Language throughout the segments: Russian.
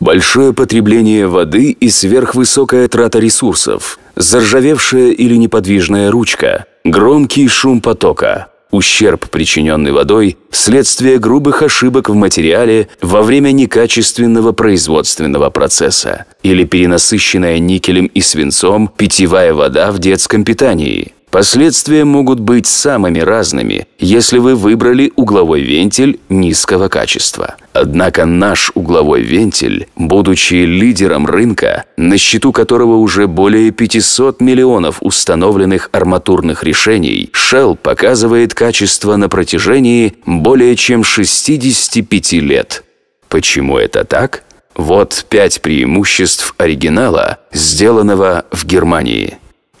Большое потребление воды и сверхвысокая трата ресурсов, заржавевшая или неподвижная ручка, громкий шум потока, ущерб, причиненный водой, вследствие грубых ошибок в материале во время некачественного производственного процесса или перенасыщенная никелем и свинцом питьевая вода в детском питании – Последствия могут быть самыми разными, если вы выбрали угловой вентиль низкого качества. Однако наш угловой вентиль, будучи лидером рынка, на счету которого уже более 500 миллионов установленных арматурных решений, Shell показывает качество на протяжении более чем 65 лет. Почему это так? Вот пять преимуществ оригинала, сделанного в Германии.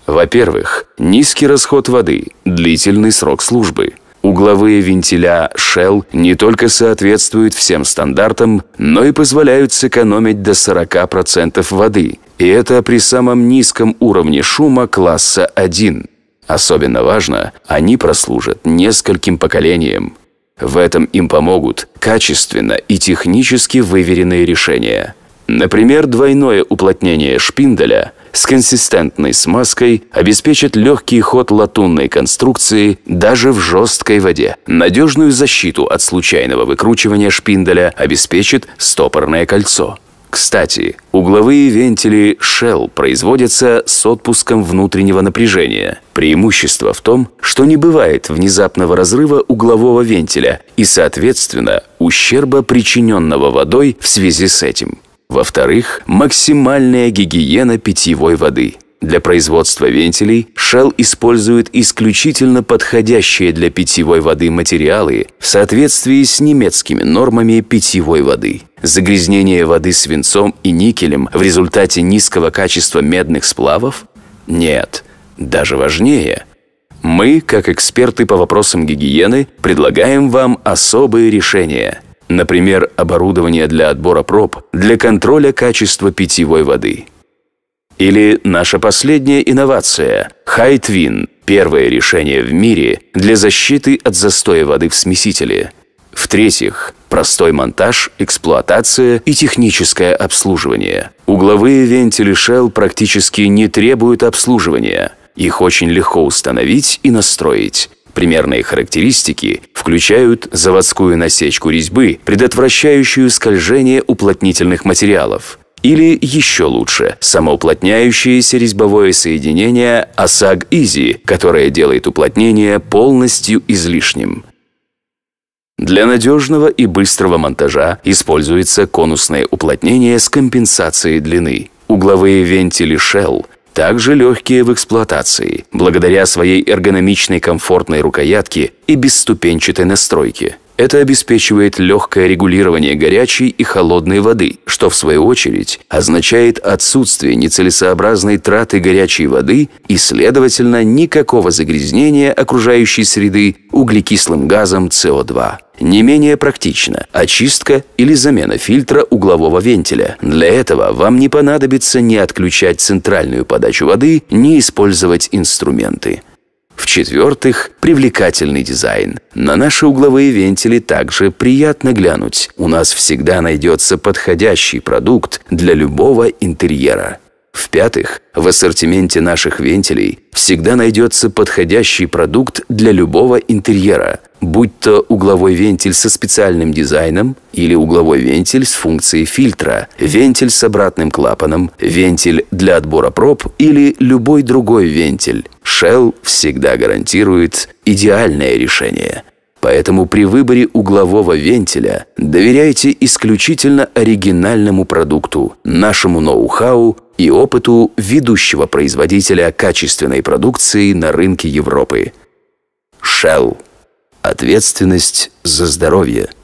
Во-первых, низкий расход воды, длительный срок службы. Угловые вентиля Shell не только соответствуют всем стандартам, но и позволяют сэкономить до 40% воды. И это при самом низком уровне шума класса 1. Особенно важно, они прослужат нескольким поколениям. В этом им помогут качественно и технически выверенные решения. Например, двойное уплотнение шпинделя – с консистентной смазкой обеспечит легкий ход латунной конструкции даже в жесткой воде. Надежную защиту от случайного выкручивания шпинделя обеспечит стопорное кольцо. Кстати, угловые вентили Shell производятся с отпуском внутреннего напряжения. Преимущество в том, что не бывает внезапного разрыва углового вентиля и, соответственно, ущерба, причиненного водой в связи с этим. Во-вторых, максимальная гигиена питьевой воды. Для производства вентилей Shell использует исключительно подходящие для питьевой воды материалы в соответствии с немецкими нормами питьевой воды. Загрязнение воды свинцом и никелем в результате низкого качества медных сплавов? Нет, даже важнее. Мы, как эксперты по вопросам гигиены, предлагаем вам особые решения – например, оборудование для отбора проб для контроля качества питьевой воды. Или наша последняя инновация – Хайтвин – первое решение в мире для защиты от застоя воды в смесителе. В-третьих, простой монтаж, эксплуатация и техническое обслуживание. Угловые вентили Shell практически не требуют обслуживания. Их очень легко установить и настроить. Примерные характеристики включают заводскую насечку резьбы, предотвращающую скольжение уплотнительных материалов, или еще лучше, самоуплотняющееся резьбовое соединение осаг Изи, которое делает уплотнение полностью излишним. Для надежного и быстрого монтажа используется конусное уплотнение с компенсацией длины. Угловые вентили Shell также легкие в эксплуатации, благодаря своей эргономичной комфортной рукоятке и бесступенчатой настройке. Это обеспечивает легкое регулирование горячей и холодной воды, что в свою очередь означает отсутствие нецелесообразной траты горячей воды и, следовательно, никакого загрязнения окружающей среды углекислым газом СО2. Не менее практично – очистка или замена фильтра углового вентиля. Для этого вам не понадобится ни отключать центральную подачу воды, ни использовать инструменты. В-четвертых, привлекательный дизайн. На наши угловые вентили также приятно глянуть. У нас всегда найдется подходящий продукт для любого интерьера. В-пятых, в ассортименте наших вентилей всегда найдется подходящий продукт для любого интерьера будь то угловой вентиль со специальным дизайном или угловой вентиль с функцией фильтра, вентиль с обратным клапаном, вентиль для отбора проб или любой другой вентиль. Shell всегда гарантирует идеальное решение. Поэтому при выборе углового вентиля доверяйте исключительно оригинальному продукту, нашему ноу-хау и опыту ведущего производителя качественной продукции на рынке Европы. Shell ответственность за здоровье –